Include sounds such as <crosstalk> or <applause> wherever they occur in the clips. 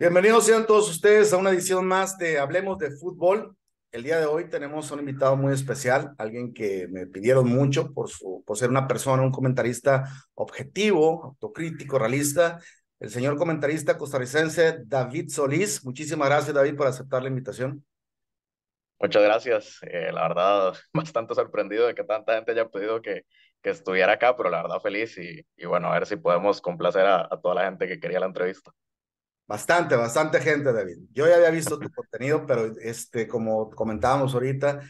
Bienvenidos sean todos ustedes a una edición más de Hablemos de Fútbol. El día de hoy tenemos un invitado muy especial, alguien que me pidieron mucho por, por ser una persona, un comentarista objetivo, autocrítico, realista. El señor comentarista costarricense David Solís. Muchísimas gracias, David, por aceptar la invitación. Muchas gracias. Eh, la verdad, <laughs> bastante sorprendido de que tanta gente haya pedido que, que estuviera acá, pero la verdad feliz y, y bueno, a ver si podemos complacer a toda la gente que quería la entrevista. Bastante, bastante gente, David. Yo ya había visto tu contenido, pero este, como comentábamos ahorita,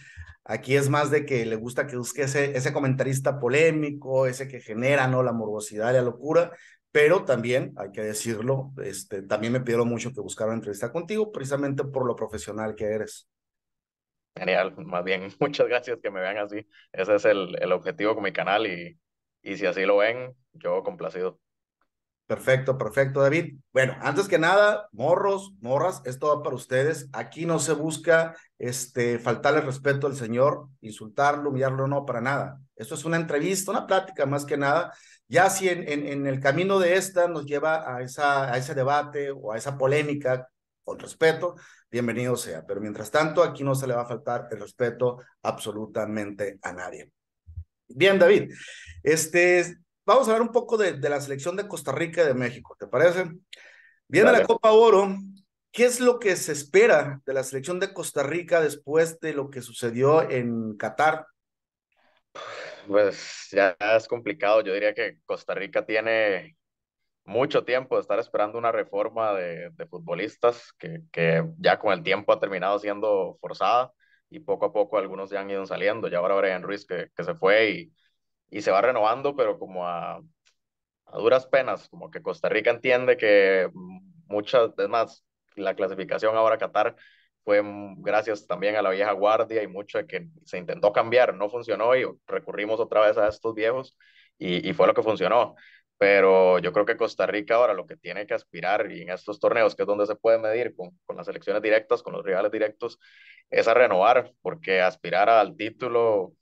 aquí es más de que le gusta que busque ese, ese comentarista polémico, ese que genera, ¿no? La morbosidad y la locura, pero también, hay que decirlo, este, también me pidieron mucho que buscara una entrevista contigo, precisamente por lo profesional que eres. Genial, más bien, <laughs> muchas gracias que me vean así. Ese es el, el objetivo con mi canal y, y si así lo ven, yo complacido. Perfecto, perfecto, David. Bueno, antes que nada, morros, morras, esto va para ustedes. Aquí no se busca este, faltarle respeto al Señor, insultarlo, humillarlo, no, para nada. Esto es una entrevista, una plática más que nada. Ya si en, en, el camino de esta nos lleva a, esa, a ese debate o a esa polémica, con respeto, bienvenido sea. Pero mientras tanto, aquí no se le va a faltar el respeto absolutamente a nadie. Bien, David, este, vamos a hablar un poco de, la selección de Costa Rica y de México, ¿te parece? Viene la Copa Oro. ¿Qué es lo que se espera de la selección de Costa Rica después de lo que sucedió en Qatar? Pues ya es complicado. Yo diría que Costa Rica tiene mucho tiempo de estar esperando una reforma de, futbolistas que, ya con el tiempo ha terminado siendo forzada y poco a poco algunos ya han ido saliendo. Ya ahora Brian Ruiz que, que se fue y y se va renovando, pero como a, duras penas, como que Costa Rica entiende que muchas, es más, la clasificación ahora a Qatar fue gracias también a la vieja guardia y mucho que se intentó cambiar, no funcionó y recurrimos otra vez a estos viejos y, fue lo que funcionó. Pero yo creo que Costa Rica ahora lo que tiene que aspirar y en estos torneos, que es donde se puede medir con, con las elecciones directas, con los rivales directos, es a renovar, porque aspirar al título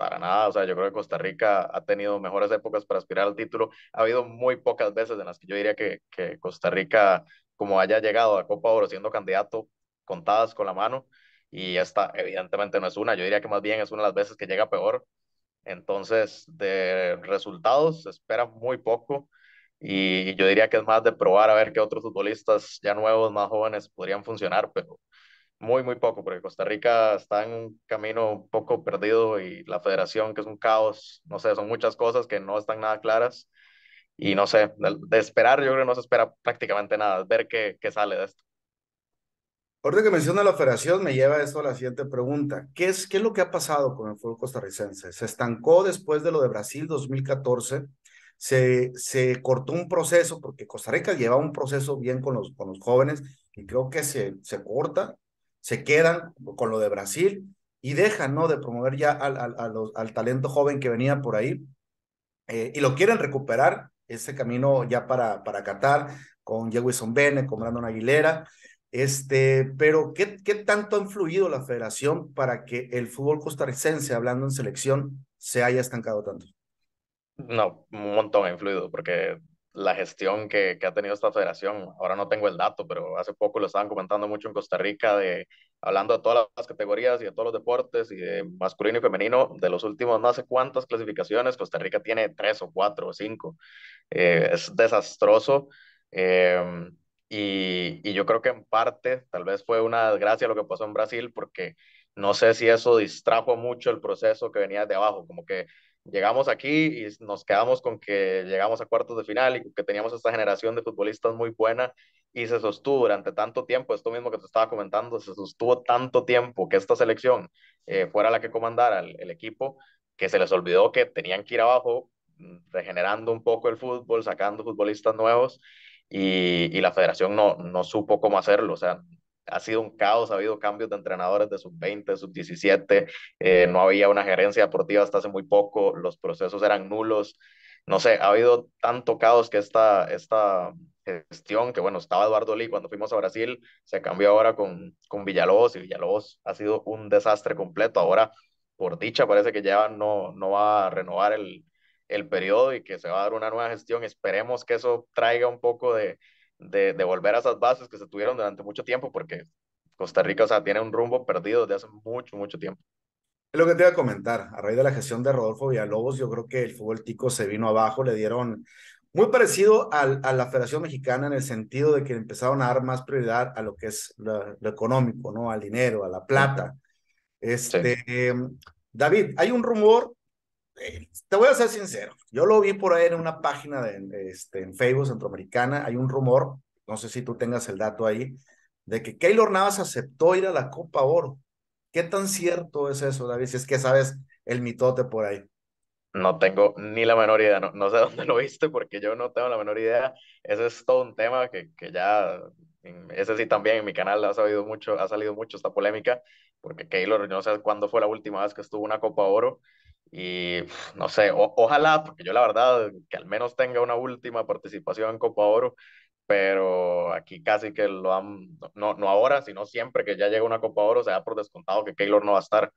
para nada. O sea, yo creo que Costa Rica ha tenido mejores épocas para aspirar al título. Ha habido muy pocas veces en las que yo diría que, que Costa Rica, como haya llegado a Copa Oro siendo candidato, contadas con la mano. Y esta, evidentemente, no es una. Yo diría que más bien es una de las veces que llega peor. Entonces, de resultados, se espera muy poco. Y yo diría que es más de probar a ver qué otros futbolistas ya nuevos, más jóvenes podrían funcionar, pero muy, muy poco, porque Costa Rica está en un camino un poco perdido y la federación, que es un caos, no sé, son muchas cosas que no están nada claras. Y no sé, de, esperar, yo creo que no se espera prácticamente nada, ver qué, qué sale de esto. Ahorita que menciona la federación, me lleva esto a la siguiente pregunta. ¿Qué es, ¿Qué es lo que ha pasado con el fútbol costarricense? Se estancó después de lo de Brasil 2014, se, se cortó un proceso, porque Costa Rica lleva un proceso bien con los, con los jóvenes, y creo que se, se corta se quedan con lo de Brasil y dejan, ¿no? De promover ya al, al talento joven que venía por ahí eh, y lo quieren recuperar, ese camino ya para, para Qatar, con Jewison Bene, con Brandon Aguilera. Este, pero ¿qué, ¿qué tanto ha influido la federación para que el fútbol costarricense, hablando en selección, se haya estancado tanto? No, un montón ha influido, porque la gestión que, ha tenido esta federación. Ahora no tengo el dato, pero hace poco lo estaban comentando mucho en Costa Rica, de, hablando de todas las categorías y de todos los deportes, y masculino y femenino, de los últimos no sé cuántas clasificaciones, Costa Rica tiene tres o cuatro o cinco. Eh, es desastroso. Em, y yo creo que en parte, tal vez fue una desgracia lo que pasó en Brasil, porque no sé si eso distrajo mucho el proceso que venía de abajo, como que llegamos aquí y nos quedamos con que llegamos a cuartos de final y que teníamos esta generación de futbolistas muy buena y se sostuvo durante tanto tiempo, esto mismo que te estaba comentando, se sostuvo tanto tiempo que esta selección eh, fuera la que comandara el, el, equipo, que se les olvidó que tenían que ir abajo mm, regenerando un poco el fútbol, sacando futbolistas nuevos y, y la federación no, no supo cómo hacerlo, o sea, ha sido un caos, ha habido cambios de entrenadores de sub-20, sub-17, eh, no había una gerencia deportiva hasta hace muy poco, los procesos eran nulos, no sé, ha habido tanto caos que esta, esta gestión, que bueno, estaba Eduardo Lee cuando fuimos a Brasil, se cambió ahora con, con Villalobos y Villalobos ha sido un desastre completo, ahora por dicha parece que ya no, no va a renovar el, el periodo y que se va a dar una nueva gestión, esperemos que eso traiga un poco de de, de, a esas bases que se tuvieron durante mucho tiempo, porque Costa Rica, o sea, tiene un rumbo perdido desde hace mucho, mucho tiempo. Es lo que te iba a comentar, a raíz de la gestión de Rodolfo Villalobos, yo creo que el fútbol tico se vino abajo, le dieron muy parecido al, a la Federación Mexicana en el sentido de que empezaron a dar más prioridad a lo que es lo, económico, ¿no? Al dinero, a la plata. Este, David, hay un rumor eh, te voy a ser sincero, yo lo vi por ahí en una página de, este, en Facebook centroamericana, hay un rumor, no sé si tú tengas el dato ahí, de que Keylor Navas aceptó ir a la Copa Oro. ¿Qué tan cierto es eso, David? Si es que sabes el mitote por ahí. No tengo ni la menor idea, no, no sé <laughs> dónde lo viste porque yo no tengo la menor idea. Ese es todo un tema que, ya, ese sí también en mi canal ha, mucho, ha salido mucho esta polémica, porque Keylor, no sé cuándo fue la última vez que estuvo en una Copa Oro y no sé, ojalá, porque yo la verdad que al menos tenga una última participación en Copa Oro, pero aquí casi que lo han, no, ahora, sino siempre que ya llega una Copa Oro, se da por descontado que Keylor no va a estar.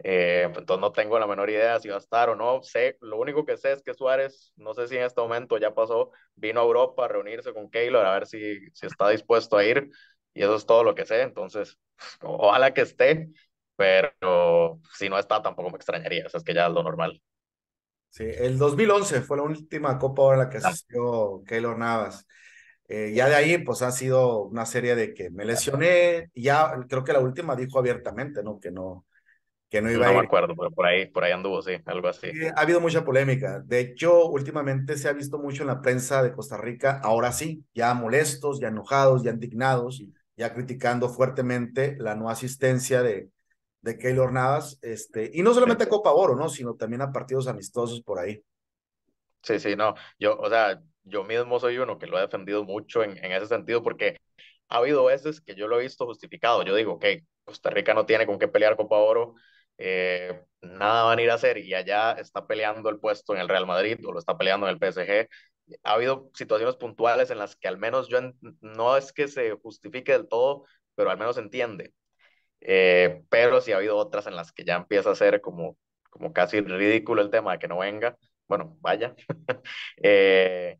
Eh, pues, entonces no tengo la menor idea si va a estar o no. Sé, lo único que sé es que Suárez, no sé si en este momento ya pasó, vino a Europa a reunirse con Keylor a ver si, si está dispuesto a ir. Y eso es todo lo que sé. Entonces, ojalá que esté pero si no está, tampoco me extrañaría, o sea, es que ya es lo normal. Sí, el 2011 fue la última Copa en la que asistió Keylor Navas. Eh, ya de ahí, pues ha sido una serie de que me lesioné, ya creo que la última dijo abiertamente, ¿no? Que no, que no iba a ir. No me acuerdo, pero por ahí, por ahí anduvo, sí, algo así. ha habido mucha polémica. De hecho, últimamente se ha visto mucho en la prensa de Costa Rica, ahora sí, ya molestos, ya enojados, ya indignados, ya criticando fuertemente la no asistencia de, de Keylor Navas, este, y no solamente Copa Oro, ¿no? Sino también a partidos amistosos por ahí. Sí, sí, no, yo, o sea, yo mismo soy uno que lo he defendido mucho en, en ese sentido porque ha habido veces que yo lo he visto justificado, yo digo, ok, Costa Rica no tiene con qué pelear Copa Oro, eh, nada van a ir a hacer y allá está peleando el puesto en el Real Madrid o lo está peleando en el PSG. Ha habido situaciones puntuales en las que al menos yo no es que se justifique del todo, pero al menos entiende eh, pero si ha habido otras en las que ya empieza a ser como, como casi ridículo el tema de que no venga. Bueno, vaya. <laughs> Eh,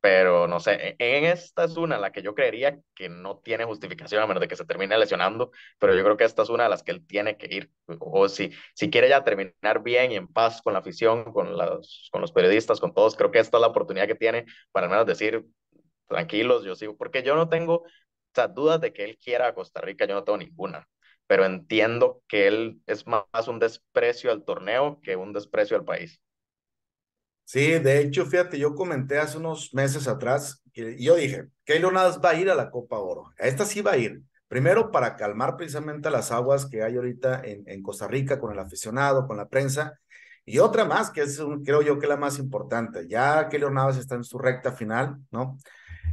pero no sé, e-, en esta es una la que yo creería que no tiene justificación a menos de que se termine lesionando, pero yo creo que esta es una de las que él tiene que ir, o si, si quiere ya terminar bien y en paz con la afición, con, con los periodistas, con todos, creo que esta es la oportunidad que tiene para al menos decir, tranquilos, yo sigo, porque yo no tengo dudas de que él quiera a Costa Rica, yo no tengo ninguna, pero entiendo que él es más un desprecio al torneo que un desprecio al país. Sí, de hecho, fíjate, yo comenté hace unos meses atrás y yo dije, Keylor Navas va a ir a la Copa Oro. A esta sí va a ir. Primero, para calmar precisamente las aguas que hay ahorita en, Costa Rica con el aficionado, con la prensa. Y otra más, que es creo yo que la más importante. Ya que Navas está en su recta final, ¿no?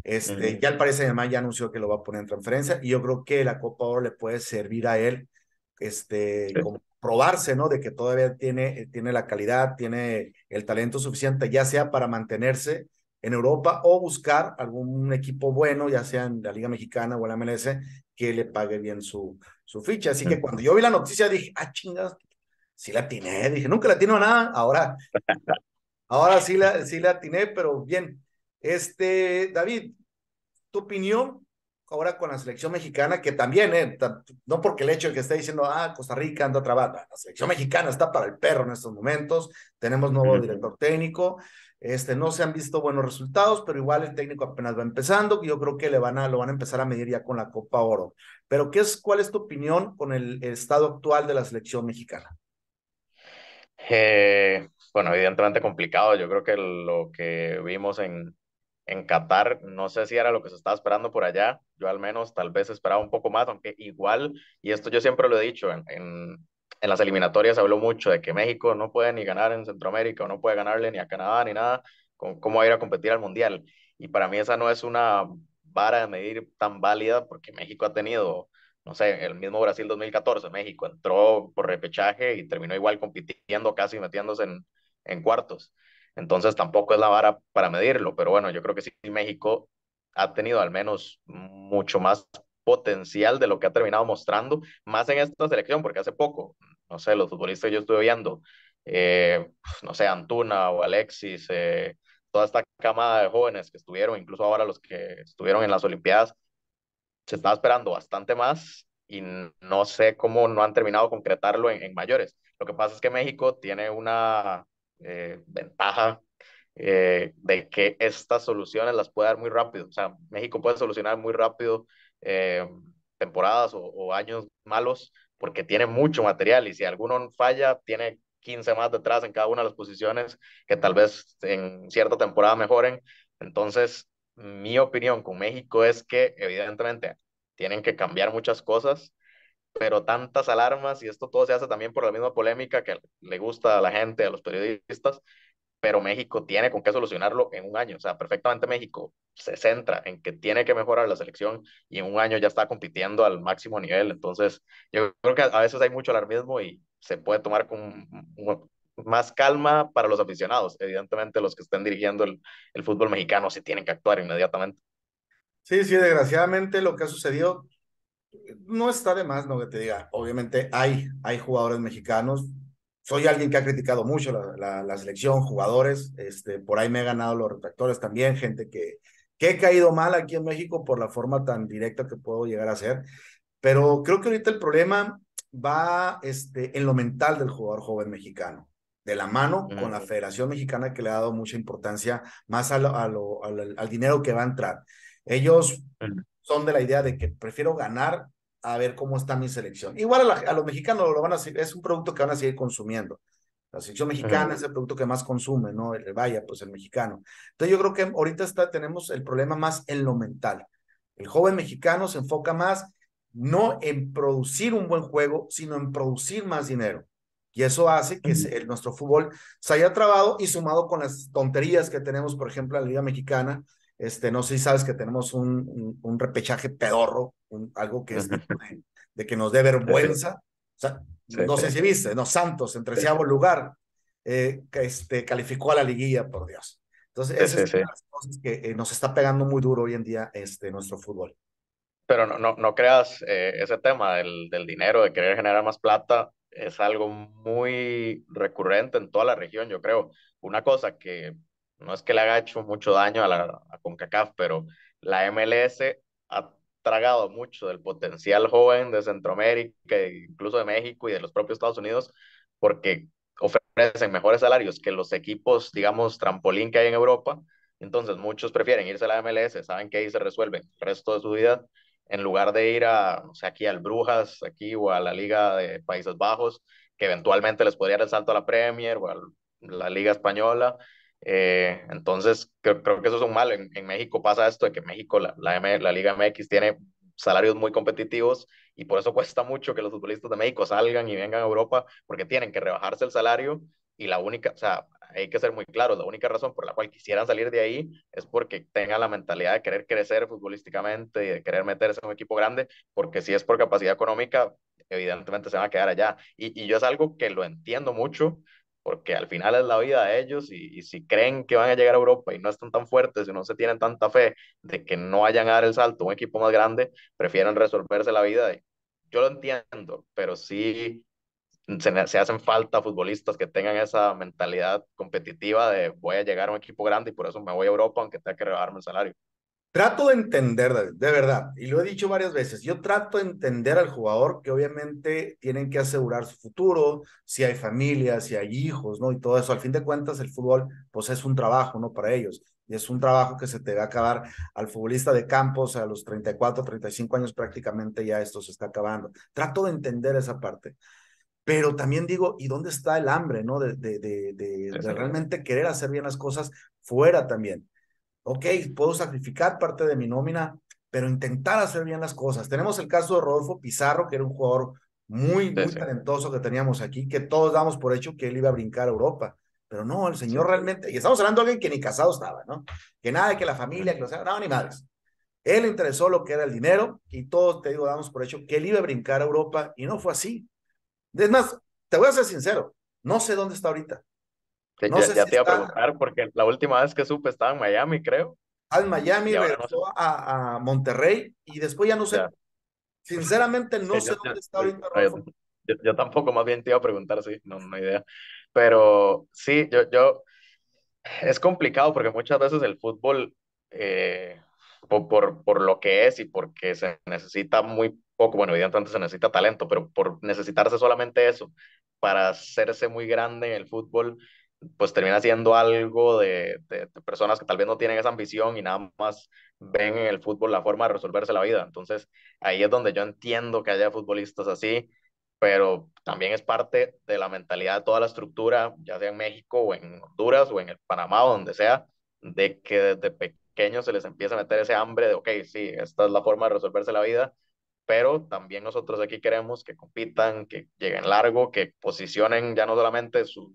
Este, ya al parecer además ya anunció que lo va a poner en transferencia y yo creo que la Copa Oro le puede servir a él este, como probarse, ¿no? De que todavía tiene, tiene la calidad, tiene el talento suficiente, ya sea para mantenerse en Europa o buscar algún equipo bueno, ya sea en la Liga Mexicana o en la MLS, que le pague bien su, su ficha. Así que cuando yo vi la noticia dije, ah, chingas, sí la atiné, dije, nunca la tiene a nada, ahora, ahora sí la, sí la atiné, pero bien, este, David, tu opinión ahora con la selección mexicana, que también, eh, no porque el hecho de que esté diciendo, ah, Costa Rica anda trabada, la selección mexicana está para el perro en estos momentos, tenemos nuevo director técnico, este, no se han visto buenos resultados, pero igual el técnico apenas va empezando, yo creo que le van a, lo van a empezar a medir ya con la Copa Oro. Pero, ¿qué es, ¿cuál es tu opinión con el, estado actual de la selección mexicana? Eh, bueno, evidentemente complicado, yo creo que lo que vimos en, en Qatar, no sé si era lo que se estaba esperando por allá, yo al menos tal vez esperaba un poco más, aunque igual, y esto yo siempre lo he dicho, en, las eliminatorias habló mucho de que México no puede ni ganar en Centroamérica, o no puede ganarle ni a Canadá ni nada, cómo va a ir a competir al Mundial. Y para mí esa no es una vara de medir tan válida porque México ha tenido, no sé, el mismo Brasil 2014, México entró por repechaje y terminó igual compitiendo, casi metiéndose en, en cuartos. Entonces tampoco es la vara para medirlo, pero bueno, yo creo que sí México ha tenido al menos mucho más potencial de lo que ha terminado mostrando, más en esta selección, porque hace poco, no sé, los futbolistas que yo estuve viendo, eh, pues, no sé, Antuna o Alexis, eh, toda esta camada de jóvenes que estuvieron, incluso ahora los que estuvieron en las Olimpiadas, se estaba esperando bastante más y no sé cómo no han terminado concretarlo en mayores. Lo que pasa es que México tiene una eh, ventaja eh, de que estas soluciones las pueda dar muy rápido. O sea, México puede solucionar muy rápido eh, temporadas o, o, años malos porque tiene mucho material y si alguno falla, tiene 15 más detrás en cada una de las posiciones que tal vez en cierta temporada mejoren. Entonces, mi opinión con México es que evidentemente tienen que cambiar muchas cosas pero tantas alarmas y esto todo se hace también por la misma polémica que le gusta a la gente, a los periodistas, pero México tiene con qué solucionarlo en un año. O sea, perfectamente México se centra en que tiene que mejorar la selección y en un año ya está compitiendo al máximo nivel. Entonces, yo creo que a veces hay mucho alarmismo y se puede tomar con más calma para los aficionados. Evidentemente, los que estén dirigiendo el, fútbol mexicano sí tienen que actuar inmediatamente. Sí, sí, desgraciadamente lo que ha sucedido no está de más, no que te diga, obviamente hay, hay jugadores mexicanos. Soy alguien que ha criticado mucho la, selección, jugadores, este, por ahí me he ganado los retractores también, gente que, que he caído mal aquí en México por la forma tan directa que puedo llegar a ser. Pero creo que ahorita el problema va este, en lo mental del jugador joven mexicano, de la mano con la Federación Mexicana que le ha dado mucha importancia más a al dinero que va a entrar. Ellos son de la idea de que prefiero ganar a ver cómo está mi selección. Igual a, los mexicanos lo van a es un producto que van a seguir consumiendo. La selección mexicana es el producto que más consume, ¿no? El vaya, pues el mexicano. Entonces yo creo que ahorita está, tenemos el problema más en lo mental. El joven mexicano se enfoca más no en producir un buen juego, sino en producir más dinero. Y eso hace que nuestro fútbol se haya trabado y sumado con las tonterías que tenemos, por ejemplo, en la Liga Mexicana, este, no sé si sabes que tenemos un, un, repechaje pedorro, algo que es de, que nos dé vergüenza. sea, no sé si viste, no, Santos, en treceavo lugar, eh, este, calificó a la liguilla, por Dios. Entonces, esas es las cosas que eh, nos está pegando muy duro hoy en día este, nuestro fútbol. Pero no, no, no creas eh, ese tema del, del dinero, de querer generar más plata, es algo muy recurrente en toda la región, yo creo. Una cosa que no es que le haga hecho mucho daño a la a CONCACAF, pero la MLS ha tragado mucho del potencial joven de Centroamérica, e incluso de México y de los propios Estados Unidos, porque ofrecen mejores salarios que los equipos, digamos, trampolín que hay en Europa. Entonces, muchos prefieren irse a la MLS, saben que ahí se resuelven el resto de su vida, en lugar de ir a, o sea, aquí al Brujas, aquí o a la Liga de Países Bajos, que eventualmente les podría dar el salto a la Premier o a la Liga Española eh, entonces, creo, que eso es un mal. En, México pasa esto de que México, la, la, Liga MX, tiene salarios muy competitivos y por eso cuesta mucho que los futbolistas de México salgan y vengan a Europa porque tienen que rebajarse el salario y la única, o sea, hay que ser muy claros, la única razón por la cual quisieran salir de ahí es porque tengan la mentalidad de querer crecer futbolísticamente y de querer meterse en un equipo grande, porque si es por capacidad económica, evidentemente se van a quedar allá. Y, y yo es algo que lo entiendo mucho, porque al final es la vida de ellos y, si creen que van a llegar a Europa y no están tan fuertes y no se tienen tanta fe de que no vayan a dar el salto a un equipo más grande, prefieren resolverse la vida. yo lo entiendo, pero sí se, se, hacen falta futbolistas que tengan esa mentalidad competitiva de voy a llegar a un equipo grande y por eso me voy a Europa aunque tenga que rebajarme el salario. Trato de entender, de verdad, y lo he dicho varias veces, yo trato de entender al jugador que obviamente tienen que asegurar su futuro, si hay familias, si hay hijos, ¿no? Y todo eso, al fin de cuentas, el fútbol, pues es un trabajo, ¿no? Para ellos. Y es un trabajo que se te va a acabar al futbolista de campos a los 34, 35 años prácticamente ya esto se está acabando. Trato de entender esa parte. Pero también digo, ¿y dónde está el hambre, ¿no? de realmente querer hacer bien las cosas fuera también ok, puedo sacrificar parte de mi nómina, pero intentar hacer bien las cosas. Tenemos el caso de Rodolfo Pizarro, que era un jugador muy, muy talentoso que teníamos aquí, que todos damos por hecho que él iba a brincar a Europa. Pero no, el señor realmente, y estamos hablando de alguien que ni casado estaba, ¿no? Que nada que la familia, que lo no, ni madres. Él interesó lo que era el dinero y todos, te digo, damos por hecho que él iba a brincar a Europa y no fue así. Es más, te voy a ser sincero, no sé dónde está ahorita. No ya, sé ya te iba a preguntar, porque la última vez que supe estaba en Miami, creo. Al ah, Miami, regresó a, a, Monterrey y después ya no sé. Sinceramente, no sé dónde está ahorita Yo, tampoco, más bien te iba a preguntar, sí, no, no idea. Pero sí, yo, yo, es complicado porque muchas veces el fútbol, eh, por, por, por, lo que es y porque se necesita muy poco, bueno, evidentemente se necesita talento, pero por necesitarse solamente eso para hacerse muy grande en el fútbol, pues termina siendo algo de, personas que tal vez no tienen esa ambición y nada más ven en el fútbol la forma de resolverse la vida. Entonces, ahí es donde yo entiendo que haya futbolistas así, pero también es parte de la mentalidad de toda la estructura, ya sea en México o en Honduras o en el Panamá o donde sea, de que desde pequeños se les empieza a meter ese hambre de, ok, sí, esta es la forma de resolverse la vida pero también nosotros aquí queremos que compitan, que lleguen largo, que posicionen ya no solamente su,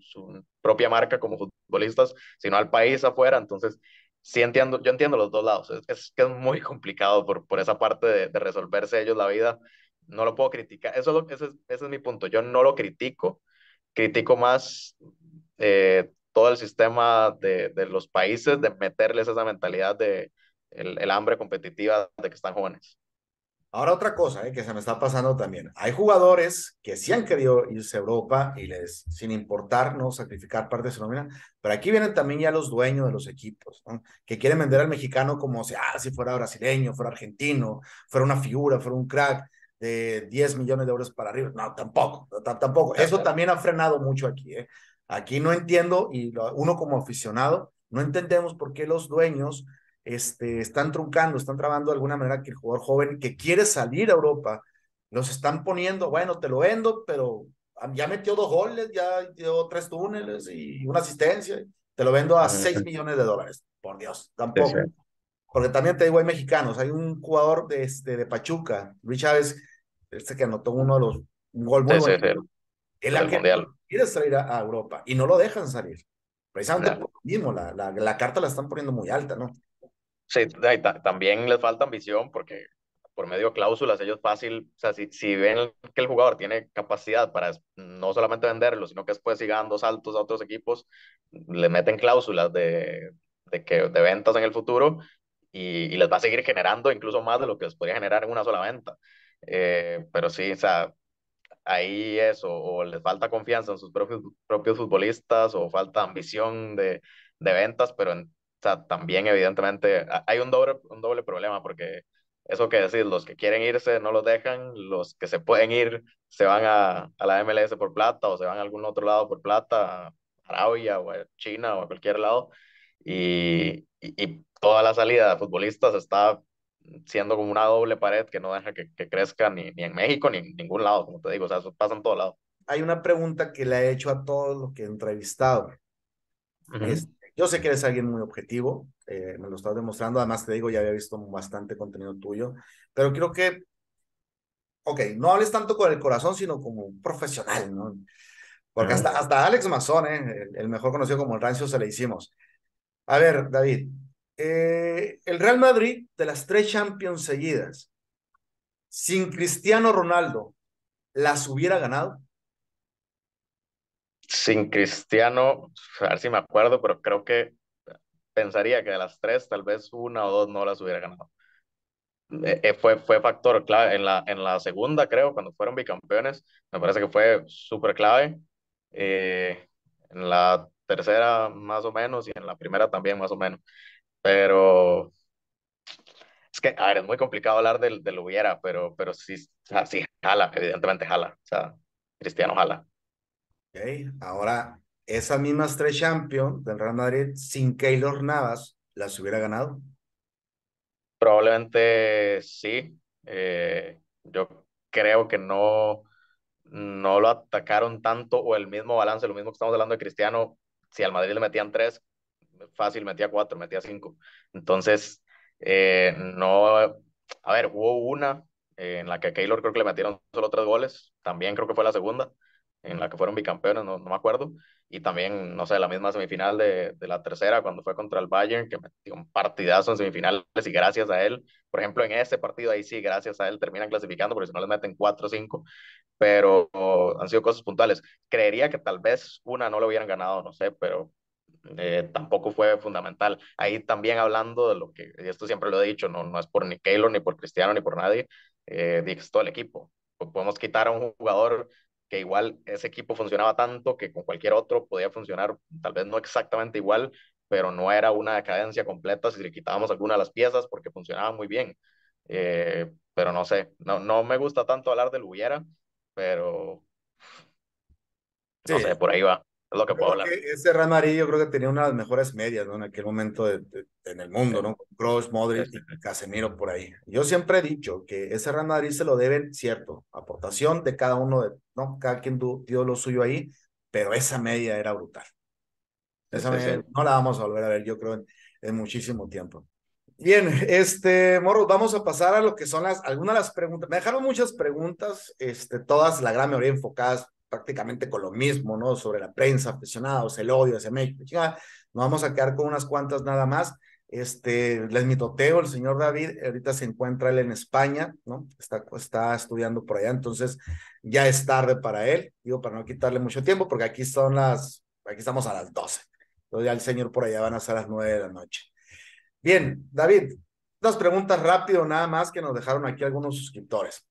propia marca como futbolistas, sino al país afuera. Entonces, sí entiendo, yo entiendo los dos lados. Es, que es muy complicado por, por esa parte de, resolverse ellos la vida. No lo puedo criticar. Eso es ese, es, mi punto. Yo no lo critico. Critico más eh, todo el sistema de, los países de meterles esa mentalidad de el, el hambre competitiva de que están jóvenes. Ahora otra cosa eh, que se me está pasando también. Hay jugadores que sí han querido irse a Europa y les, sin importar, no sacrificar parte de su nómina, pero aquí vienen también ya los dueños de los equipos, que quieren vender al mexicano como si, ah, si fuera brasileño, fuera argentino, fuera una figura, fuera un crack de 10 millones de euros para arriba. No, tampoco, tampoco. Eso también ha frenado mucho aquí. ¿eh? Aquí no entiendo y uno como aficionado, no entendemos por qué los dueños este, están truncando, están trabando de alguna manera que el jugador joven que quiere salir a Europa, los están poniendo, bueno, te lo vendo, pero ya metió dos goles, ya dio tres túneles y una asistencia, te lo vendo a 6 millones de dólares, por Dios, tampoco. Porque también te digo, hay mexicanos, hay un jugador de, este, de Pachuca, Luis Chávez, este que anotó uno de los, un gol muy él quiere salir a, Europa y no lo dejan salir. Precisamente por lo mismo, la, la carta la están poniendo muy alta, ¿no? Sí, también les falta ambición porque por medio de cláusulas ellos fácil, o sea, si, ven que el jugador tiene capacidad para no solamente venderlo, sino que después siga dando saltos a otros equipos, le meten cláusulas de, que, de ventas en el futuro y, les va a seguir generando incluso más de lo que les podría generar en una sola venta. Eh, pero sí, o sea, ahí eso, o les falta confianza en sus propios, propios futbolistas, o falta ambición de ventas, pero en, o sea, también evidentemente hay un doble, un doble problema porque eso que decir, los que quieren irse no los dejan, los que se pueden ir se van a, a la MLS por plata o se van a algún otro lado por plata, a Arabia o a China o a cualquier lado. Y, y, toda la salida de futbolistas está siendo como una doble pared que no deja que, que crezca ni, en México ni en ningún lado, como te digo, o sea, eso pasa en todo lado. Hay una pregunta que le he hecho a todos los que he entrevistado. es, yo sé que eres alguien muy objetivo, eh, me lo estás demostrando, además te digo, ya había visto bastante contenido tuyo, pero creo que, ok, no hables tanto con el corazón, sino como profesional, ¿no? Porque hasta, hasta Alex Mazón, ¿eh? el, mejor conocido como el Rancio, se le hicimos. A ver, David, eh, el Real Madrid de las tres Champions seguidas, sin Cristiano Ronaldo, ¿las hubiera ganado? sin Cristiano, a ver si me acuerdo, pero creo que pensaría que de las tres, tal vez una o dos no las hubiera ganado. Eh, eh, fue, fue factor clave en la, en la segunda, creo, cuando fueron bicampeones, me parece que fue súper clave. Eh, en la tercera, más o menos, y en la primera también, más o menos. Pero es que, a ver, es muy complicado hablar del, del hubiera, pero, pero sí, sí, jala, evidentemente jala. O sea, Cristiano jala. Okay. Ahora, esas mismas tres Champions del Real Madrid, sin Keylor Navas, ¿las hubiera ganado? Probablemente sí. Eh, yo creo que no, no lo atacaron tanto o el mismo balance, lo mismo que estamos hablando de Cristiano, si al Madrid le metían tres, fácil metía cuatro, metía cinco. Entonces, eh, no, a ver, hubo una en la que a Keylor creo que le metieron solo tres goles, también creo que fue la segunda en la que fueron bicampeones, no, me acuerdo. Y también, no sé, la misma semifinal de, la tercera, cuando fue contra el Bayern, que metió un partidazo en semifinales y gracias a él, por ejemplo, en ese partido ahí sí, gracias a él terminan clasificando, porque si no les meten 4 o 5, pero han sido cosas puntuales. Creería que tal vez una no lo hubieran ganado, no sé, pero eh, tampoco fue fundamental. Ahí también hablando de lo que, y esto siempre lo he dicho, no, no es por ni Keylor, ni por Cristiano, ni por nadie, eh, todo el equipo. Podemos quitar a un jugador que igual ese equipo funcionaba tanto que con cualquier otro podía funcionar, tal vez no exactamente igual, pero no era una decadencia completa si le quitábamos alguna de las piezas porque funcionaba muy bien. Eh, pero no sé, no, no me gusta tanto hablar del Hubiera, pero no sé, por ahí va que ese Real Madrid yo creo que tenía una de las mejores medias, ¿no? En aquel momento en el mundo, sí. ¿no? Kroos, Modric y Casemiro por ahí. Yo siempre he dicho que ese Real Madrid se lo deben, cierto, aportación de cada uno, de, ¿no? Cada quien dio, lo suyo ahí, pero esa media era brutal. Esa media no la vamos a volver a ver, yo creo, en, muchísimo tiempo. Bien, este, Morro, vamos a pasar a lo que son las, algunas de las preguntas. Me dejaron muchas preguntas, este, todas, la gran mayoría enfocadas prácticamente con lo mismo, ¿no? Sobre la prensa, sea, el odio hacia México. Chica, nos vamos a quedar con unas cuantas nada más. Este, les mitoteo, el señor David, ahorita se encuentra él en España, ¿no? Está, está estudiando por allá, entonces ya es tarde para él, digo, para no quitarle mucho tiempo, porque aquí son las, aquí estamos a las 12. Entonces ya el señor por allá van a ser las 9 de la noche. Bien, David, dos preguntas rápido nada más que nos dejaron aquí algunos suscriptores.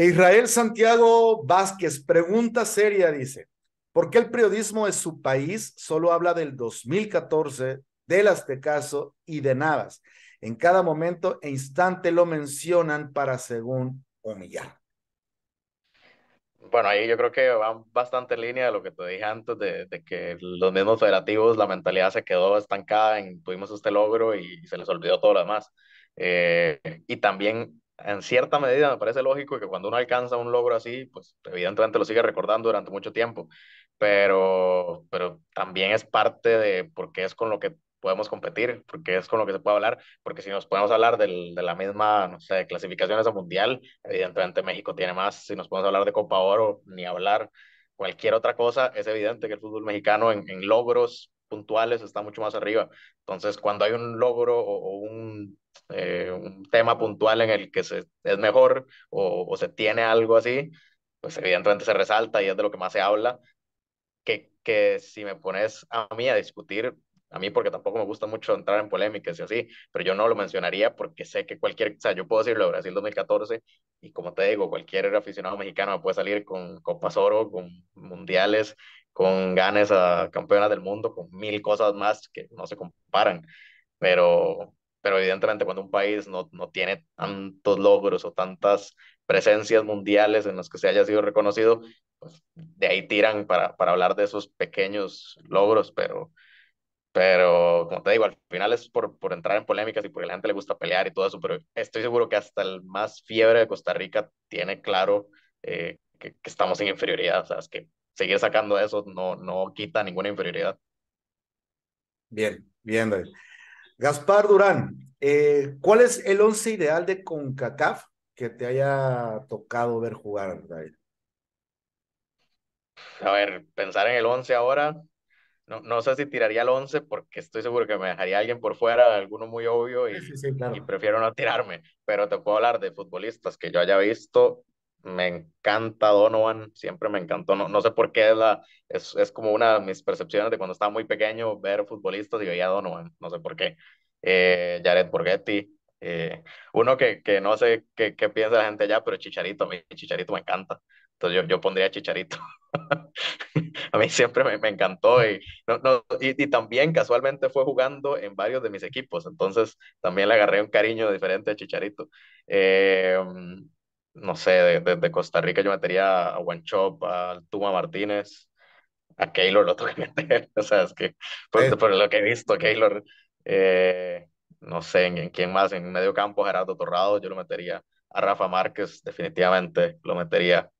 E Israel Santiago Vázquez, pregunta seria, dice, ¿por qué el periodismo de su país solo habla del 2014, del Aztecaso y de Navas? En cada momento e instante lo mencionan para, según, humillar. Bueno, ahí yo creo que va bastante en línea de lo que te dije antes, de, que los mismos federativos, la mentalidad se quedó estancada en tuvimos este logro y se les olvidó todo lo demás. Eh, y también en cierta medida me parece lógico que cuando uno alcanza un logro así, pues evidentemente lo sigue recordando durante mucho tiempo, pero, pero también es parte de por qué es con lo que podemos competir, porque es con lo que se puede hablar, porque si nos podemos hablar de la misma, no sé, clasificaciones mundial, evidentemente México tiene más, si nos podemos hablar de Copa Oro, ni hablar cualquier otra cosa, es evidente que el fútbol mexicano en, en logros puntuales está mucho más arriba. Entonces, cuando hay un logro o, eh, un, tema puntual en el que se, es mejor o, se tiene algo así, pues evidentemente se resalta y es de lo que más se habla. Que, que si me pones a mí a discutir, a mí porque tampoco me gusta mucho entrar en polémicas y así, pero yo no lo mencionaría porque sé que cualquier, o sea, yo puedo decirlo de Brasil 2014 y como te digo, cualquier aficionado mexicano puede salir con copas Oro, con mundiales con ganes a campeona del mundo, con mil cosas más que no se comparan. Pero, pero evidentemente cuando un país no, no tiene tantos logros o tantas presencias mundiales en las que se haya sido reconocido, pues de ahí tiran para, para hablar de esos pequeños logros, pero, pero como te digo, al final es por, por entrar en polémicas y porque a la gente le gusta pelear y todo eso, pero estoy seguro que hasta el más fiebre de Costa Rica tiene claro eh, que, que, estamos en inferioridad, o sea, que seguir sacando eso no, no quita ninguna inferioridad. Bien, bien, David. Gaspar Durán, eh, ¿cuál es el once ideal de CONCACAF que te haya tocado ver jugar, David? A ver, pensar en el once ahora, no, no sé si tiraría el once porque estoy seguro que me dejaría alguien por fuera, alguno muy obvio y, y prefiero no tirarme, pero te puedo hablar de futbolistas que yo haya visto me encanta Donovan, siempre me encantó, no, no sé por qué, es, la, es, es, como una de mis percepciones de cuando estaba muy pequeño, ver futbolistas y veía a Donovan, no sé por qué, eh, Jared Borghetti, eh, uno que, que, no sé qué, piensa la gente allá, pero Chicharito, a mí Chicharito me encanta, entonces yo, yo pondría Chicharito, <laughs> a mí siempre me, me encantó y, no, no, y, y, también casualmente fue jugando en varios de mis equipos, entonces también le agarré un cariño diferente a Chicharito. Eh, no sé, desde de, Costa Rica yo metería a Chop, a Tuma Martínez, a Keylor lo que <laughs> meter, o sea, es que por, lo que he visto, Keylor, eh, no sé, ¿en, quién más? En medio campo, Gerardo Torrado, yo lo metería. A Rafa Márquez, definitivamente, lo metería.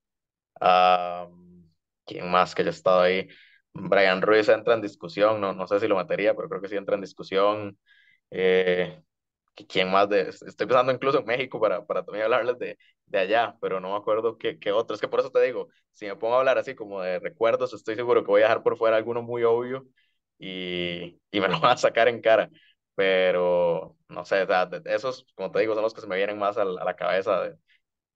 a ¿Quién más que haya estado ahí? Brian Ruiz entra en discusión, no, no sé si lo metería, pero creo que sí entra en discusión. Eh, ¿Quién más? De, estoy pensando incluso en México para, para también hablarles de de allá, pero no me acuerdo qué, qué otro. Es que por eso te digo, si me pongo a hablar así como de recuerdos, estoy seguro que voy a dejar por fuera alguno muy obvio y, y me <laughs> lo van a sacar en cara. Pero no sé, esos, como te digo, son los que se me vienen más a, la, cabeza de,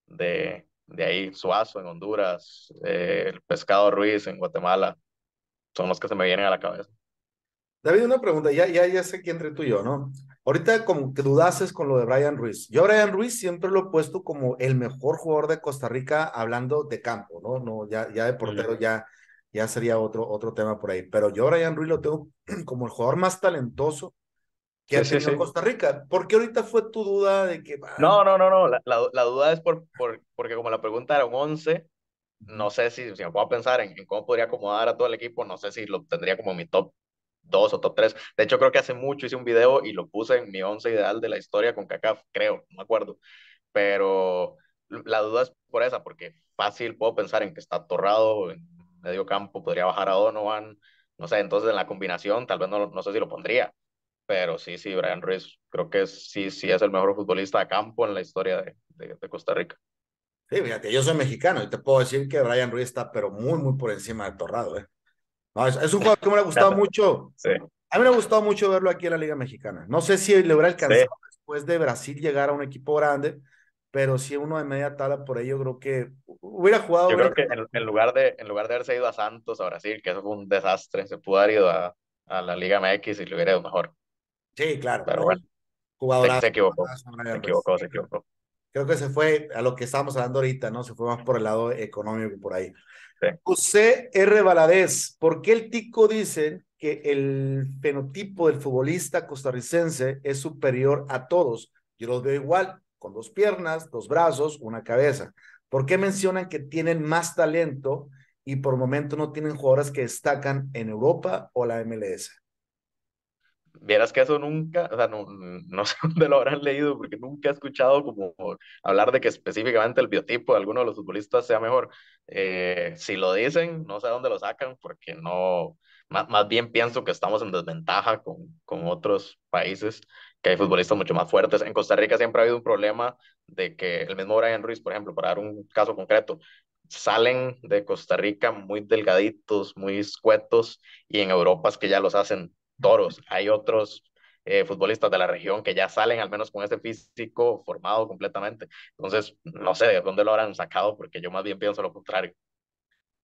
de, de, ahí. Suazo en Honduras, eh, el pescado Ruiz en Guatemala, son los que se me vienen a la cabeza. David, una pregunta, ya, ya, ya sé que entre tú y yo, ¿no? Ahorita como que dudases con lo de Brian Ruiz. Yo a Brian Ruiz siempre lo he puesto como el mejor jugador de Costa Rica hablando de campo, ¿no? No, ya, ya de portero ya, ya sería otro, otro tema por ahí. Pero yo a Brian Ruiz lo tengo <clears throat> como el jugador más talentoso que ha tenido Costa Rica. ¿Por qué ahorita fue tu duda de que... Ah, no, no, no, no. La, la, duda es por, por, porque como la pregunta era un once, no sé si, si me puedo pensar en, en, cómo podría acomodar a todo el equipo, no sé si lo tendría como mi top dos o top tres, De hecho, creo que hace mucho hice un video y lo puse en mi once ideal de la historia con CACAF, creo, no me acuerdo. Pero la duda es por esa, porque fácil puedo pensar en que está Torrado en medio campo podría bajar a Donovan, no sé, entonces en la combinación tal vez no, no sé si lo pondría, pero sí, sí, Brian Ruiz creo que sí, sí es el mejor futbolista de campo en la historia de, de, de Costa Rica. Sí, fíjate, yo soy mexicano y te puedo decir que Brian Ruiz está pero muy, muy por encima de Torrado, ¿eh? es, un jugador que me ha gustado <laughs> mucho. A mí me ha gustado mucho verlo aquí en la Liga Mexicana. No sé si le hubiera alcanzado después de Brasil llegar a un equipo grande, pero si uno de media tabla por ahí, yo creo que hubiera jugado. Yo creo que en, lugar de, en lugar de haberse ido a Santos, a Brasil, que eso fue un desastre, se pudo haber ido a, a la Liga MX y lo hubiera ido mejor. Sí, claro. Pero bueno, jugador. se equivocó. Se equivocó, se equivocó creo que se fue a lo que estábamos hablando ahorita, ¿no? Se fue más por el lado económico por ahí. José R. Valadez, ¿por qué el tico dicen que el fenotipo del futbolista costarricense es superior a todos? Yo los veo igual, con dos piernas, dos brazos, una cabeza. ¿Por qué mencionan que tienen más talento y por momento no tienen jugadores que destacan en Europa o la MLS? vieras que eso nunca, o sea, no, no sé <laughs> dónde lo habrán leído, porque nunca he escuchado como hablar de que específicamente el biotipo de alguno de los futbolistas sea mejor. Eh, si lo dicen, no sé dónde lo sacan, porque no, más, bien pienso que estamos en desventaja con, con otros países, que hay futbolistas mucho más fuertes. En Costa Rica siempre ha habido un problema de que el mismo Brian Ruiz, por ejemplo, para dar un caso concreto, salen de Costa Rica muy delgaditos, muy escuetos, y en Europa es que ya los hacen toros. Hay otros eh, futbolistas de la región que ya salen al menos con ese físico formado completamente. Entonces, no sé de dónde lo habrán sacado, porque yo más bien pienso lo contrario.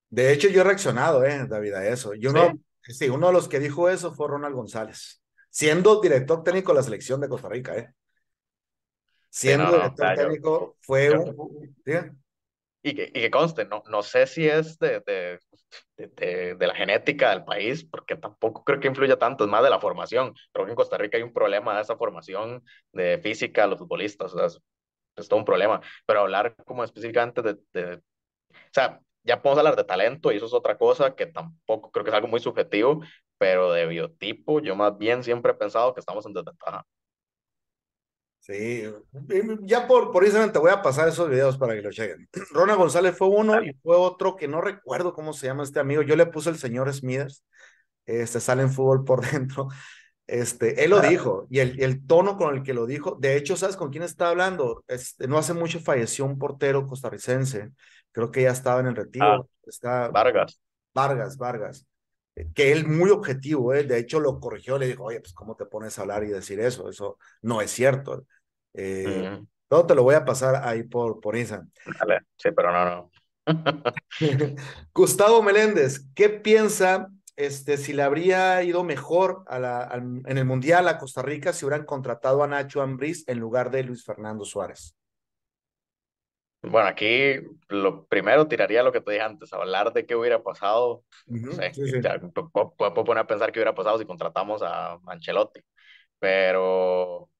De hecho, yo he reaccionado, eh, David, a eso. Yo no, sí, uno de los que dijo eso fue Ronald González, siendo director técnico de la selección de Costa Rica, eh. Siendo director técnico, fue un y que, y que conste, no, no sé si es de, de, de, de, la genética del país, porque tampoco creo que influya tanto, es más de la formación. Creo que en Costa Rica hay un problema de esa formación de física a los futbolistas, o sea, es, es, todo un problema. Pero hablar como específicamente de, O sea, ya podemos hablar de talento y eso es otra cosa que tampoco creo que es algo muy subjetivo, pero de biotipo, yo más bien siempre he pensado que estamos en desventaja. Sí, ya por, por te voy a pasar esos videos para que lo lleguen, <clears throat> Rona González fue uno y fue otro que no recuerdo cómo se llama este amigo. Yo le puse el señor Smithers. Este sale en fútbol por <laughs> dentro. Este, él lo dijo y el, el, tono con el que lo dijo. De hecho, ¿sabes con quién está hablando? Este, no hace mucho falleció un portero costarricense. Creo que ya estaba en el retiro. Ah. está... Vargas. Vargas, Vargas que él muy objetivo, ¿eh? de hecho lo corrigió, le dijo, oye, pues cómo te pones a hablar y decir eso, eso no es cierto. Todo eh, te lo voy a pasar ahí por, por Instagram. Sí, pero no, no. <laughs> Gustavo Meléndez, ¿qué piensa este, si le habría ido mejor a la, en el Mundial a Costa Rica si hubieran contratado a Nacho Ambriz en lugar de Luis Fernando Suárez? Bueno, aquí lo primero tiraría lo que te dije antes, hablar de qué hubiera pasado. no sé, puedo, poner a pensar qué hubiera pasado si contratamos a Ancelotti, pero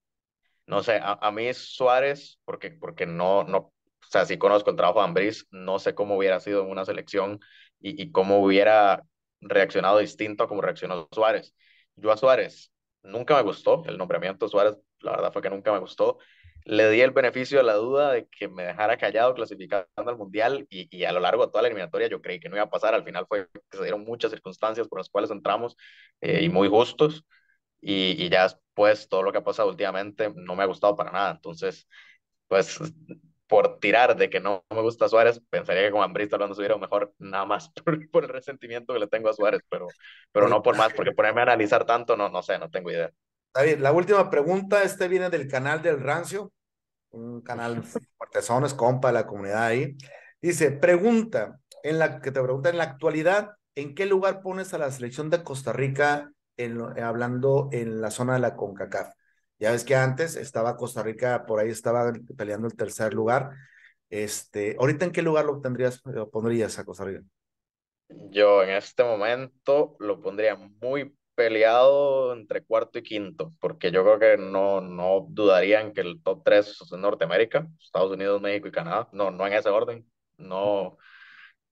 no sé, a, mí Suárez, porque, porque no, no, o sea, si conozco el trabajo de Ambriz, no sé cómo hubiera sido en una selección y, y cómo hubiera reaccionado distinto a cómo reaccionó Suárez. Yo a Suárez nunca me gustó, el nombramiento de Suárez, la verdad fue que nunca me gustó le di el beneficio de la duda de que me dejara callado clasificando al Mundial y, a lo largo de toda la eliminatoria yo creí que no iba a pasar. Al final fue que se dieron muchas circunstancias por las cuales entramos eh, y muy justos. Y, y, ya después todo lo que ha pasado últimamente no me ha gustado para nada. Entonces, pues por tirar de que no me gusta Suárez, pensaría que con Ambris hablando vez hubiera mejor nada más <laughs> por, por, el resentimiento que le tengo a Suárez, pero, pero no por más, porque ponerme a analizar tanto, no, no sé, no tengo idea. David, la última pregunta, este viene del canal del Rancio, un canal portezones <laughs> compa de la comunidad ahí. Dice, pregunta, en la que te pregunta en la actualidad, ¿en qué lugar pones a la selección de Costa Rica en, eh, hablando en la zona de la CONCACAF? Ya ves que antes estaba Costa Rica, por ahí estaba peleando el tercer lugar. Este, ahorita en qué lugar lo tendrías, lo pondrías a Costa Rica? Yo en este momento lo pondría muy peleado entre cuarto y quinto, porque yo creo que no, no dudarían que el top 3 es Norteamérica, Estados Unidos, México y Canadá. No, no en ese orden. No,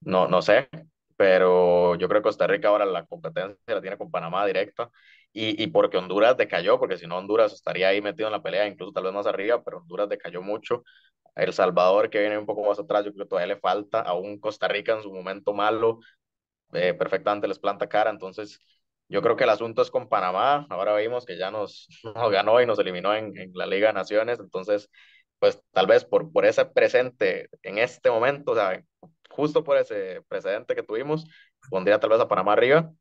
no, no sé. Pero yo creo que Costa Rica ahora la competencia la tiene con Panamá directa. Y, porque Honduras decayó, porque si no Honduras estaría ahí metido en la pelea, incluso tal vez más arriba, pero Honduras decayó mucho. El Salvador, que viene un poco más atrás, yo creo que todavía le falta. Aún Costa Rica en su momento malo, eh, perfectamente les planta cara. Entonces, yo creo que el asunto es con Panamá. Ahora vimos que ya <laughs> nos, ganó y nos eliminó en, en, la Liga de Naciones. Entonces, pues tal vez por, por ese presente, en este momento, o sea, justo por ese precedente que tuvimos, pondría tal vez a Panamá arriba,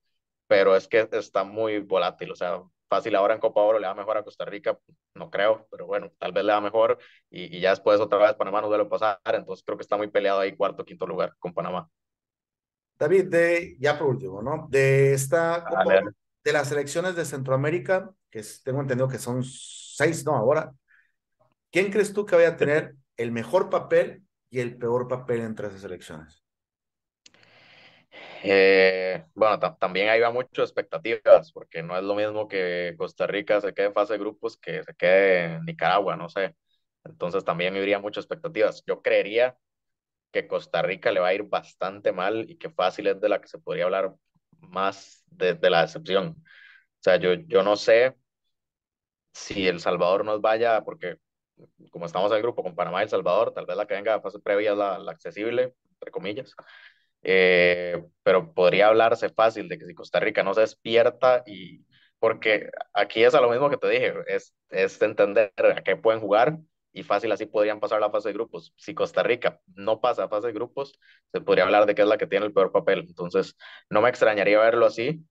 pero es que está muy volátil. O sea, fácil ahora en Copa Oro le va mejor a Costa Rica, no creo, pero bueno, tal vez le va mejor y, y ya después otra vez Panamá nos vuelve a pasar. Entonces creo que está muy peleado ahí cuarto, quinto lugar con Panamá. David, de, ya por último, ¿no? De esta de las elecciones de Centroamérica, que tengo entendido que son seis, ¿no? Ahora, ¿quién crees tú que vaya a tener el mejor papel y el peor papel entre esas elecciones? Eh, bueno, también ahí va mucho expectativas, porque no es lo mismo que Costa Rica se quede en fase de grupos que se quede Nicaragua, no sé. Entonces también habría muchas expectativas. Yo creería que Costa Rica le va a ir bastante mal y que fácil es de la que se podría hablar más de, la decepción. O sea, yo, yo no sé si El Salvador nos vaya, porque como estamos en el grupo con Panamá y El Salvador, tal vez la que venga a fase previa es la, accesible, entre comillas. Eh, pero podría hablarse fácil de que si Costa Rica no se despierta y porque aquí es a lo mismo que te dije, es, es entender a qué pueden jugar y fácil así podrían pasar la fase de grupos. Si Costa Rica no pasa a fase de grupos, se podría hablar de que es la que tiene el peor papel. Entonces, no me extrañaría verlo así,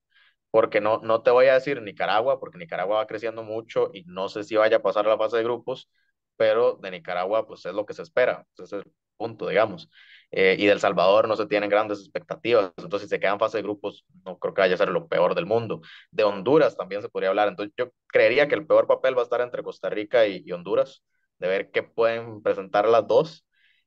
porque no, no te voy a decir Nicaragua, porque Nicaragua va creciendo mucho y no sé si vaya a pasar a la fase de grupos, pero de Nicaragua pues es lo que se espera. ese pues, es el punto, digamos. Eh, y del Salvador no se tienen grandes expectativas. Entonces, si se quedan en fase de grupos, no creo que vaya a ser lo peor del mundo. De Honduras también se podría hablar. Entonces, yo creería que el peor papel va a estar entre Costa Rica y Honduras de ver qué pueden presentar las dos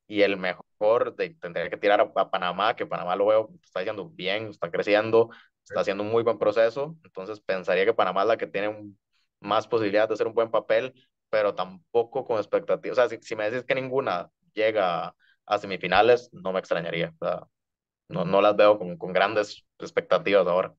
y el mejor de, tendría que tirar a, Panamá, que Panamá lo veo, está haciendo bien, está creciendo, está haciendo un muy buen proceso, entonces pensaría que Panamá es la que tiene más posibilidades de hacer un buen papel, pero tampoco con expectativas, o sea, si, me decís que ninguna llega a semifinales, no me extrañaría, no, no las veo con, con grandes expectativas ahora.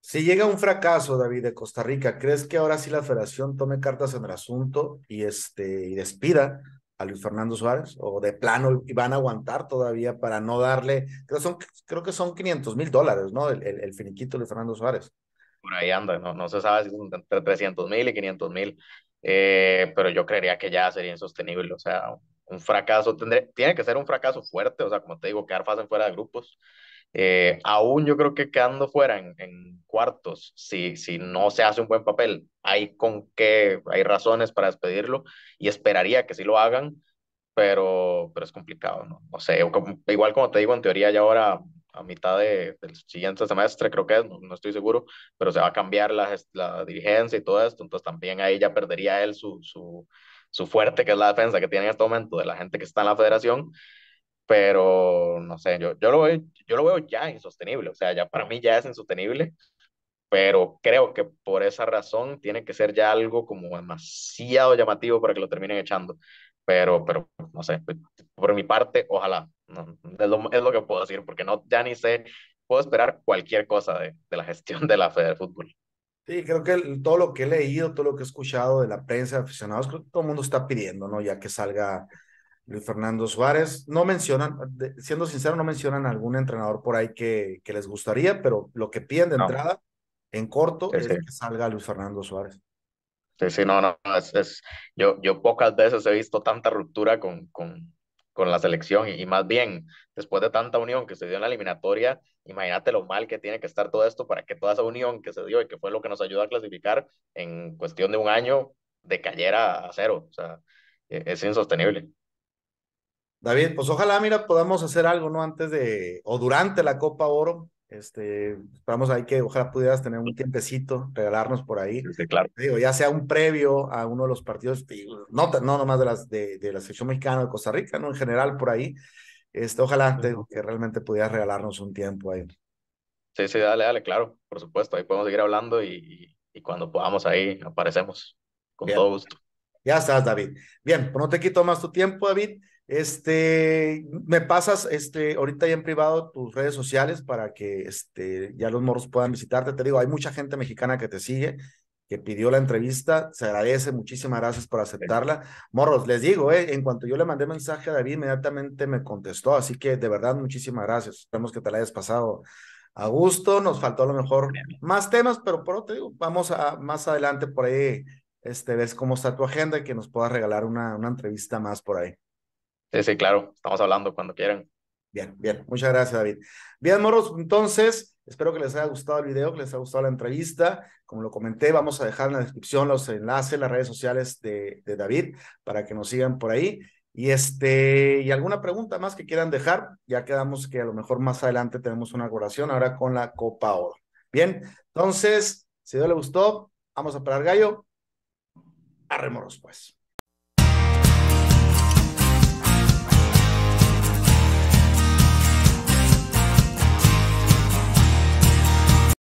Si llega un fracaso, David, de Costa Rica, ¿crees que ahora sí la federación tome cartas en el asunto y, este, y despida a Luis Fernando Suárez? ¿O de plano y van a aguantar todavía para no darle, creo, son, creo que son 500 mil dólares, ¿no? El, finiquito de Luis Fernando Suárez. Por ahí anda, no, se sabe si son entre 300 mil y 500 mil, eh, pero yo creería que ya sería insostenible, o sea, un fracaso, tiene que ser un fracaso fuerte, o sea, como te digo, quedar fácil fuera de grupos eh, aún yo creo que quedando fuera en, cuartos, si, si no se hace un buen papel, hay con qué, hay razones para despedirlo y esperaría que sí lo hagan, pero, pero es complicado, ¿no? sé, igual como te digo, en teoría ya ahora a mitad de, del siguiente semestre, creo que no, estoy seguro, pero se va a cambiar la, dirigencia y todo esto, entonces también ahí ya perdería él su, su, su fuerte, que es la defensa que tiene en este momento de la gente que está en la federación, pero no sé, yo, yo, lo veo, yo lo veo ya insostenible, o sea, ya para mí ya es insostenible, pero creo que por esa razón tiene que ser ya algo como demasiado llamativo para que lo terminen echando, pero, pero no sé, pues, por mi parte, ojalá, es, lo, que puedo decir, porque no, ya ni sé, puedo esperar cualquier cosa de, de la gestión de la Federación de Fútbol. Sí, creo que todo lo que he leído, todo lo que he escuchado de la prensa, de aficionados, creo que todo el mundo está pidiendo, ¿no? Ya que salga Luis Fernando Suárez. No mencionan, siendo sincero, no mencionan algún entrenador por ahí que, les gustaría, pero lo que piden de entrada, en corto, es que salga Luis Fernando Suárez. Sí, sí, no, no, es, yo, yo pocas veces he visto tanta ruptura con, con, con la selección y, más bien, después de tanta unión que se dio en la eliminatoria, imagínate lo mal que tiene que estar todo esto para que toda esa unión que se dio y que fue lo que nos ayudó a clasificar en cuestión de un año de decayera a cero. O sea, e, es insostenible. David, pues ojalá, mira, podamos hacer algo, ¿no? Antes de, o durante la Copa Oro, este, esperamos ahí que ojalá pudieras tener un tiempecito, regalarnos por ahí. Sí, claro. Digo, ya sea un previo a uno de los partidos, no, no nomás de, las, de, la selección mexicana de Costa Rica, ¿no? En general, por ahí. Este, ojalá te, que realmente pudieras regalarnos un tiempo ahí. Sí, sí, dale, dale, claro, por supuesto. Ahí podemos seguir hablando y, y cuando podamos ahí aparecemos. Con todo gusto. Ya estás, David. Bien, pues no te quito más tu tiempo, David. Este, me pasas, este, ahorita ya en privado tus redes sociales para que, este, ya los morros puedan visitarte. Te digo, hay mucha gente mexicana que te sigue, que pidió la entrevista, se agradece, muchísimas gracias por aceptarla. Morros, les digo, eh, en cuanto yo le mandé mensaje a David, inmediatamente me contestó, así que de verdad, muchísimas gracias. Esperemos que te la hayas pasado a gusto, nos faltó a lo mejor más temas, pero por otro digo, vamos a más adelante por ahí, este, ves cómo está tu agenda y que nos puedas regalar una, una entrevista más por ahí. Sí, sí, claro, estamos hablando cuando quieran. Bien, bien, muchas gracias David. Bien, Moros. entonces, espero que les haya gustado el video, que les haya gustado la entrevista. Como lo comenté, vamos a dejar en la descripción los enlaces, las redes sociales de, David para que nos sigan por ahí. Y este, y alguna pregunta más que quieran dejar, ya quedamos que a lo mejor más adelante tenemos una colaboración ahora con la Copa Oro. Bien, entonces, si no le gustó, vamos a parar gallo. Arremoros, pues.